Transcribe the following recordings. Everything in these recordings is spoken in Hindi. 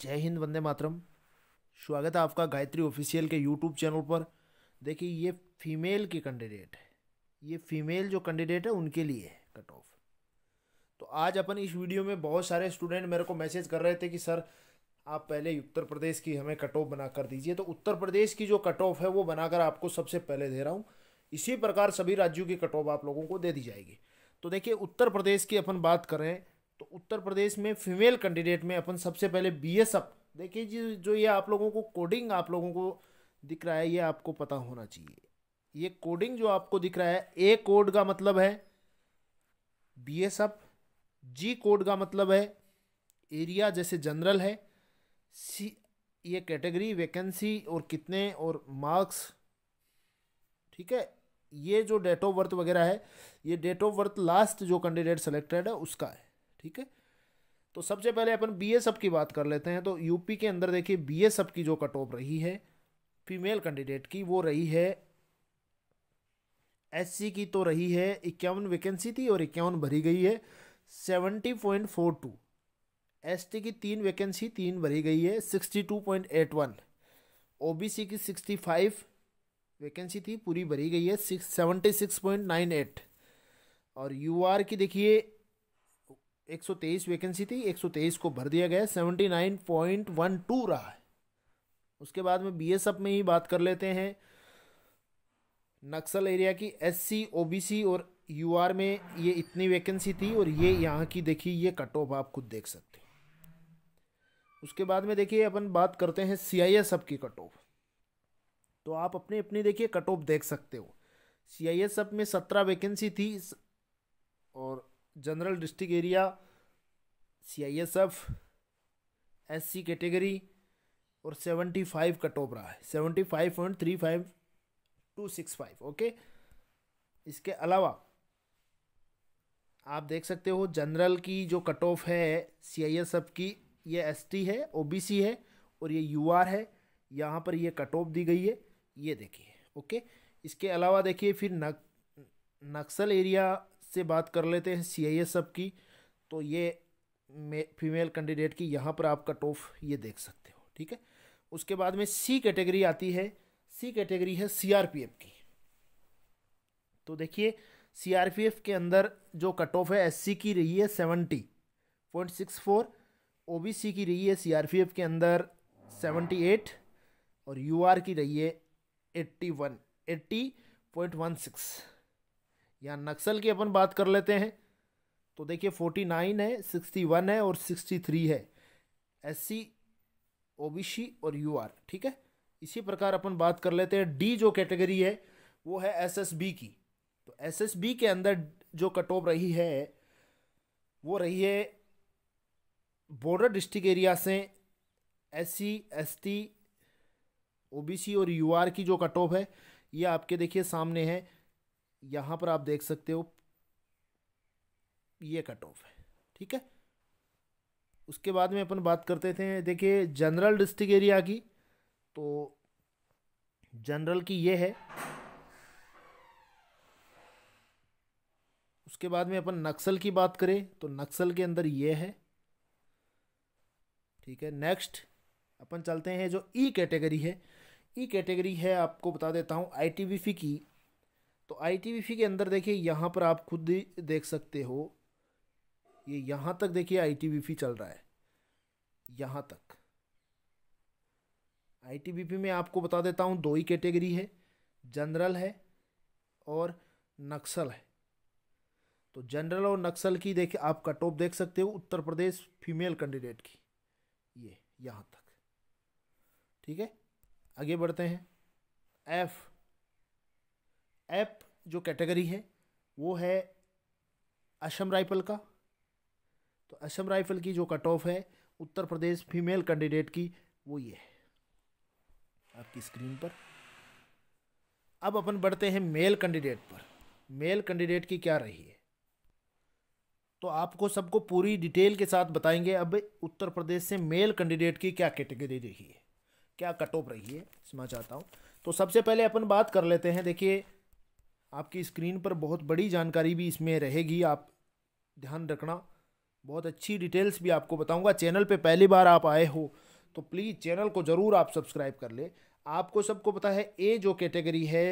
जय हिंद वंदे मातरम स्वागत है आपका गायत्री ऑफिशियल के यूट्यूब चैनल पर देखिए ये फीमेल की कैंडिडेट है ये फीमेल जो कैंडिडेट है उनके लिए है कट ऑफ तो आज अपन इस वीडियो में बहुत सारे स्टूडेंट मेरे को मैसेज कर रहे थे कि सर आप पहले उत्तर प्रदेश की हमें कट ऑफ बना कर दीजिए तो उत्तर प्रदेश की जो कट ऑफ है वो बनाकर आपको सबसे पहले दे रहा हूँ इसी प्रकार सभी राज्यों की कट ऑफ आप लोगों को दे दी जाएगी तो देखिए उत्तर प्रदेश की अपन बात करें तो उत्तर प्रदेश में फीमेल कैंडिडेट में अपन सबसे पहले बी एस एफ देखिए जी जो ये आप लोगों को कोडिंग आप लोगों को दिख रहा है ये आपको पता होना चाहिए ये कोडिंग जो आपको दिख रहा है ए कोड का मतलब है B S F G code का मतलब है एरिया जैसे जनरल है सी ये कैटेगरी वैकेंसी और कितने और मार्क्स ठीक है ये जो डेट ऑफ बर्थ वगैरह है ये डेट ऑफ बर्थ लास्ट जो कैंडिडेट सेलेक्टेड है उसका है ठीक है तो सबसे पहले अपन बी एस की बात कर लेते हैं तो यूपी के अंदर देखिए बी एस की जो कट ऑफ रही है फीमेल कैंडिडेट की वो रही है एससी की तो रही है इक्यावन वैकेंसी थी और इक्यावन भरी गई है seventy point four two S की तीन वैकेंसी तीन भरी गई है sixty two point eight one O की सिक्सटी फाइव वैकेंसी थी पूरी भरी गई है six seventy six point nine eight और यू की देखिए 123 वैकेंसी थी 123 को भर दिया गया 79.12 रहा है उसके बाद में बी एस एफ में ही बात कर लेते हैं नक्सल एरिया की S C O B C और यू आर में ये इतनी वैकेंसी थी और ये यहाँ की देखिए ये कट ऑफ आप खुद देख सकते हो उसके बाद में देखिए अपन बात करते हैं सी आई एस एफ की कट ऑफ तो आप अपनी अपनी देखिए कट ऑफ देख सकते हो सी आई एस एफ में सत्रह वैकेंसी थी और general district area C I S F S C category और सेवेंटी फाइव का टॉप रहा है seventy five point three five two six five okay इसके अलावा आप देख सकते हो जनरल की जो कट ऑफ है सी आई एस एफ की ये एस टी है ओ बी सी है और ये यू आर है यहाँ पर ये कट ऑफ दी गई है ये देखिए ओके इसके अलावा देखिए फिर नक नक्सल एरिया से बात कर लेते हैं सी आई एस सब की तो ये फीमेल कैंडिडेट की यहाँ पर आप कट ऑफ ये देख सकते हो ठीक है उसके बाद में सी कैटेगरी आती है सी कैटेगरी है सीआरपीएफ की तो देखिए सीआरपीएफ के अंदर जो कट ऑफ है एससी की रही है seventy point six four O की रही है सीआरपीएफ के अंदर सेवेंटी एट और यूआर की रही है eighty one eighty point one six या नक्सल की अपन बात कर लेते हैं तो देखिए फोर्टी नाइन है सिक्सटी वन है और सिक्सटी थ्री है S C O B C और यू आर ठीक है इसी प्रकार अपन बात कर लेते हैं डी जो कैटेगरी है वो है एस एस बी की तो एस एस बी के अंदर जो कट ऑफ रही है वो रही है बॉर्डर डिस्ट्रिक्ट एरिया से S C S T O B C और यू आर की जो कट ऑफ है ये आपके देखिए सामने है यहां पर आप देख सकते हो ये कट ऑफ है ठीक है उसके बाद में अपन बात करते थे देखिए जनरल डिस्ट्रिक्ट एरिया की तो जनरल की ये है उसके बाद में अपन नक्सल की बात करें तो नक्सल के अंदर ये है ठीक है नेक्स्ट अपन चलते हैं जो ई e कैटेगरी है ई e कैटेगरी है आपको बता देता हूँ आई की तो आईटीबीपी के अंदर देखिए यहाँ पर आप खुद ही देख सकते हो ये यह यहाँ तक देखिए आईटीबीपी चल रहा है यहाँ तक आईटीबीपी में आपको बता देता हूँ दो ही कैटेगरी है जनरल है और नक्सल है तो जनरल और नक्सल की देख आप कट ऑफ देख सकते हो उत्तर प्रदेश फीमेल कैंडिडेट की ये यहाँ तक ठीक है आगे बढ़ते हैं एफ़ ऐप जो कैटेगरी है वो है असम राइफल का तो असम राइफल की जो कट ऑफ है उत्तर प्रदेश फीमेल कैंडिडेट की वो ये है आपकी स्क्रीन पर अब अपन बढ़ते हैं मेल कैंडिडेट पर मेल कैंडिडेट की क्या रही है तो आपको सबको पूरी डिटेल के साथ बताएंगे अब उत्तर प्रदेश से मेल कैंडिडेट की क्या कैटेगरी रही है क्या कट ऑफ रही है सुना चाहता हूँ तो सबसे पहले अपन बात कर लेते हैं देखिए आपकी स्क्रीन पर बहुत बड़ी जानकारी भी इसमें रहेगी आप ध्यान रखना बहुत अच्छी डिटेल्स भी आपको बताऊंगा चैनल पे पहली बार आप आए हो तो प्लीज़ चैनल को ज़रूर आप सब्सक्राइब कर ले आपको सबको पता है ए जो कैटेगरी है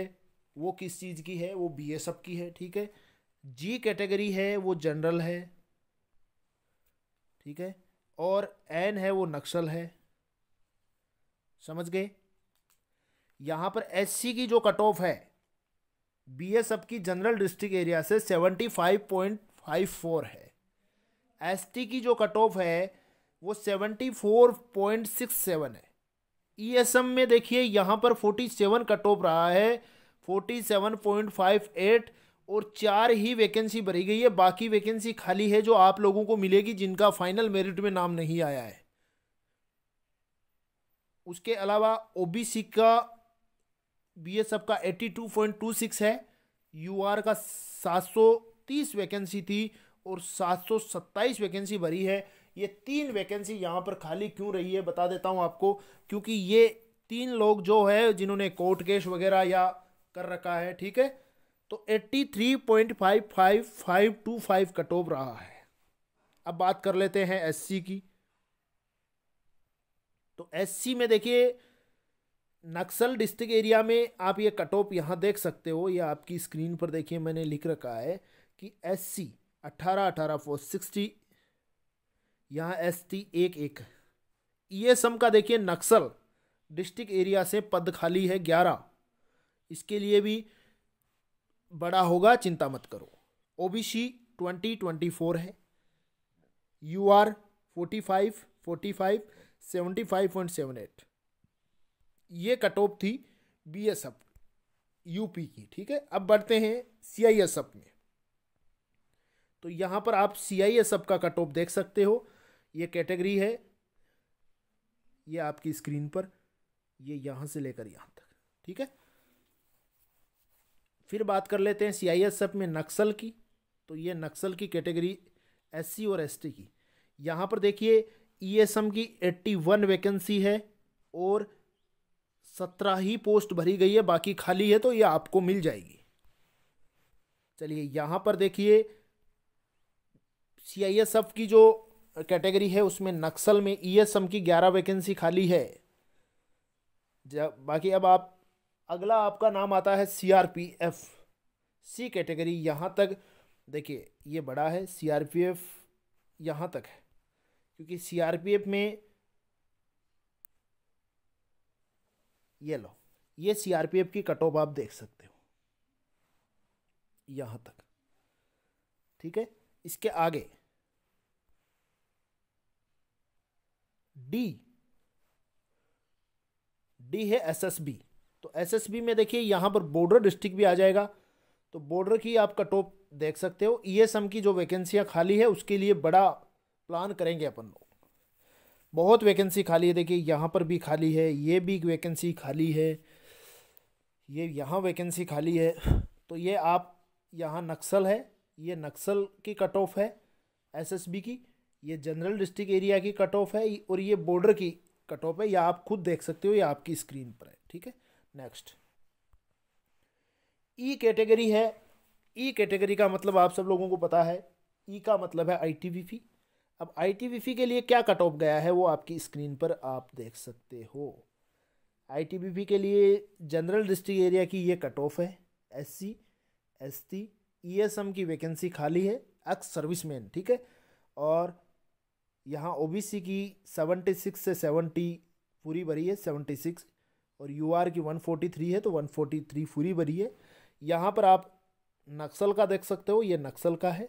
वो किस चीज़ की है वो बी एस एफ की है ठीक है जी कैटेगरी है वो जनरल है ठीक है और एन है वो नक्सल है समझ गए यहाँ पर एससी की जो कट ऑफ है बी एस की जनरल डिस्ट्रिक्ट एरिया से seventy five point five four है एस टी की जो कट ऑफ है वो seventy four point six seven है ई एस एम में देखिए यहाँ पर फोर्टी सेवन कट ऑफ रहा है forty seven point five eight और चार ही वैकेंसी भरी गई है बाकी वैकेंसी खाली है जो आप लोगों को मिलेगी जिनका फाइनल मेरिट में नाम नहीं आया है उसके अलावा ओबीसी का बी एस एफ का eighty two point two six है यू आर का सात सौ तीस वैकेंसी थी और सात सौ सत्ताईस वैकेंसी भरी है ये तीन वैकेंसी यहाँ पर खाली क्यों रही है बता देता हूँ आपको क्योंकि ये तीन लोग जो है जिन्होंने कोर्ट केस वगैरह या कर रखा है ठीक है तो eighty three point five five five two five cut off रहा है अब बात कर लेते हैं एससी की तो एससी में देखिए नक्सल डिस्ट्रिक्ट एरिया में आप ये कट ऑफ यहाँ देख सकते हो ये आपकी स्क्रीन पर देखिए मैंने लिख रखा है कि एस सी अट्ठारह अठारह फोर सिक्सटी यहाँ एस टी एक एक ई एस एम का देखिए नक्सल डिस्ट्रिक्ट एरिया से पद खाली है ग्यारह इसके लिए भी बड़ा होगा चिंता मत करो O B C twenty twenty four है U R forty five forty five seventy five point seven eight ये कट ऑफ थी बी एस एफ यूपी की ठीक है अब बढ़ते हैं सी आई एस एफ में तो यहाँ पर आप सी आई एस एफ का कट ऑफ देख सकते हो ये कैटेगरी है ये आपकी स्क्रीन पर ये यहाँ से लेकर यहाँ तक ठीक है फिर बात कर लेते हैं सी आई एस एफ में नक्सल की तो ये नक्सल की कैटेगरी एस सी और एस टी की यहाँ पर देखिए ई एस एम की एट्टी वन वैकेंसी है और सत्रह ही पोस्ट भरी गई है बाकी खाली है तो ये आपको मिल जाएगी चलिए यहाँ पर देखिए सी आई एस एफ की जो कैटेगरी है उसमें नक्सल में ई एस एम की ग्यारह वैकेंसी खाली है जब बाकी अब आप अगला आपका नाम आता है C R P F C category यहाँ तक देखिए ये बड़ा है सी आर पी एफ यहाँ तक है क्योंकि सी आर पी एफ में ये लो ये सीआरपीएफ की कट ऑफ आप देख सकते हो यहाँ तक ठीक है इसके आगे डी डी है एसएसबी तो एसएसबी में देखिए यहाँ पर बॉर्डर डिस्ट्रिक्ट भी आ जाएगा तो बॉर्डर की आप कट ऑफ देख सकते हो ईएसएम e की जो वैकेंसियाँ खाली है उसके लिए बड़ा प्लान करेंगे अपन लोग बहुत वैकेंसी खाली है देखिए यहाँ पर भी खाली है ये भी वैकेंसी खाली है ये यहाँ वैकेंसी खाली है तो ये आप यहाँ नक्सल है ये नक्सल की कट ऑफ है एसएसबी की ये जनरल डिस्ट्रिक्ट एरिया की कट ऑफ है और ये बॉर्डर की कट ऑफ है यह आप खुद देख सकते हो ये आपकी स्क्रीन पर है ठीक है नेक्स्ट ई कैटेगरी है ई e कैटेगरी का मतलब आप सब लोगों को पता है ई e का मतलब है आई टी वी फी अब आई के लिए क्या कट ऑफ गया है वो आपकी स्क्रीन पर आप देख सकते हो आई के लिए जनरल डिस्ट्रिक्ट एरिया की ये कट ऑफ है S C S T E S M की वैकेंसी खाली है एक्स सर्विसमैन ठीक है और यहाँ ओ बी सी की सेवेंटी सिक्स से सेवेंटी पूरी भरी है सेवेंटी सिक्स और यू आर की वन फोर्टी थ्री है तो वन फोर्टी थ्री पूरी भरी है यहाँ पर आप नक्सल का देख सकते हो ये नक्सल का है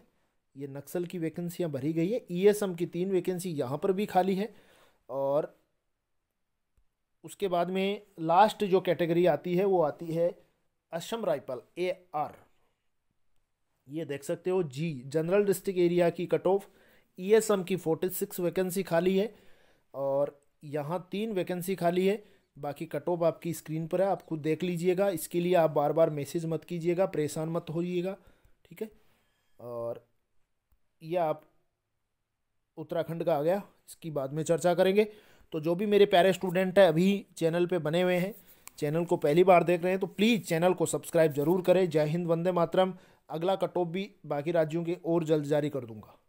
ये नक्सल की वैकेंसियाँ भरी गई है ईएसएम e की तीन वैकेंसी यहाँ पर भी खाली है और उसके बाद में लास्ट जो कैटेगरी आती है वो आती है असम राइफल ए आर ये देख सकते हो जी जनरल डिस्ट्रिक्ट एरिया की cut off E S M की फोर्टी सिक्स वैकेंसी खाली है और यहाँ तीन वैकेंसी खाली है बाकी कट ऑफ आपकी स्क्रीन पर है आप खुद देख लीजिएगा इसके लिए आप बार बार मैसेज मत कीजिएगा परेशान मत होइएगा ठीक है और ये आप उत्तराखंड का आ गया इसकी बाद में चर्चा करेंगे तो जो भी मेरे प्यारे स्टूडेंट हैं अभी चैनल पे बने हुए हैं चैनल को पहली बार देख रहे हैं तो प्लीज़ चैनल को सब्सक्राइब जरूर करें जय हिंद वंदे मातरम अगला कटोप भी बाकी राज्यों के और जल्द जारी कर दूंगा